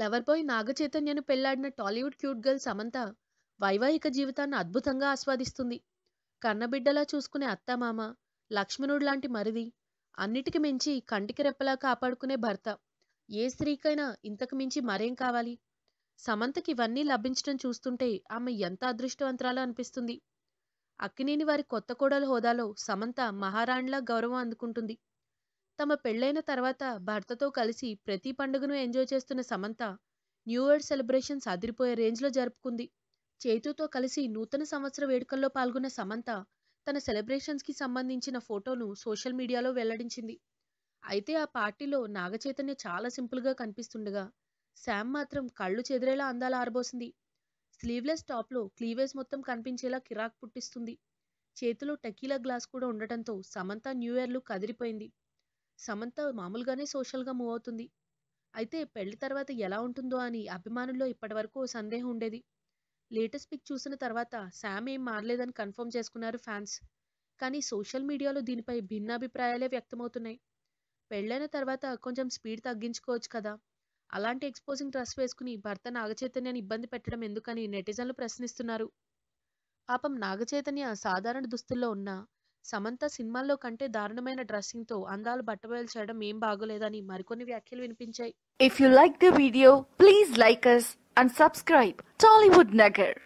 lover boy నాగచైతన్యను పెళ్లాడిన Tollywood cute girl Samantha వైవాహిక జీవితాన్ని అద్భుతంగా ఆస్వాదిస్తుంది కన్నబిడ్డలా చూసుకునే అత్తమామ లక్ష్మణుడు లాంటి మరిది అన్నిటికి మించి కంటికి రెప్పలా కాపాడుకునే భర్త ఏ స్త్రీకైనా ఇంతకు మించి మరేం కావాలి సమంతకి ఇవన్నీ లభించడం చూస్తుంటే ఆమె ఎంత అదృష్టవంతరాలో అనిపిస్తుంది అక్కినేని వారి కొత్త కోడల హోదాలో సమంత మహారాణిలా గౌరవం అందుకుంటుంది తమ పెళ్లైన తర్వాత భర్తతో కలిసి ప్రతి పండుగను ఎంజాయ్ చేస్తున్న సమంత న్యూ ఇయర్ సెలబ్రేషన్స్ అదిరిపోయే రేంజ్లో జరుపుకుంది చేతుతో కలిసి నూతన సంవత్సర వేడుకల్లో పాల్గొన్న సమంత తన సెలబ్రేషన్స్కి సంబంధించిన ఫోటోను సోషల్ మీడియాలో వెల్లడించింది అయితే ఆ పార్టీలో నాగచైతన్య చాలా సింపుల్గా కనిపిస్తుండగా శామ్ మాత్రం కళ్ళు చెదిరేలా అందాలు ఆరబోసింది స్లీవ్లెస్ టాప్లో క్లీవేజ్ మొత్తం కనిపించేలా కిరాక్ పుట్టిస్తుంది చేతిలో టకీలా గ్లాస్ కూడా ఉండటంతో సమంత న్యూ ఇయర్లు కదిరిపోయింది సమంత మామూలుగానే సోషల్గా మూవ్ అవుతుంది అయితే పెళ్లి తర్వాత ఎలా ఉంటుందో అని అభిమానుల్లో ఇప్పటివరకు సందేహం ఉండేది లేటెస్ట్ పిక్ చూసిన తర్వాత శామ్ ఏం మారలేదని కన్ఫర్మ్ చేసుకున్నారు ఫ్యాన్స్ కానీ సోషల్ మీడియాలో దీనిపై భిన్నాభిప్రాయాలే వ్యక్తమవుతున్నాయి పెళ్ళైన తర్వాత కొంచెం స్పీడ్ తగ్గించుకోవచ్చు కదా అలాంటి ఎక్స్పోజింగ్ డ్రెస్ వేసుకుని భర్త నాగచైతన్యాన్ని ఇబ్బంది పెట్టడం ఎందుకని నెటిజన్లు ప్రశ్నిస్తున్నారు పాపం నాగచైతన్య సాధారణ దుస్తుల్లో ఉన్నా సమంత సినిమాల్లో కంటే దారుణమైన డ్రెస్సింగ్ తో అందాలు బట్టబయలు చేయడం ఏం బాగోలేదని మరికొన్ని వ్యాఖ్యలు వినిపించాయి if you like the video please like us and subscribe Tollywood Nagar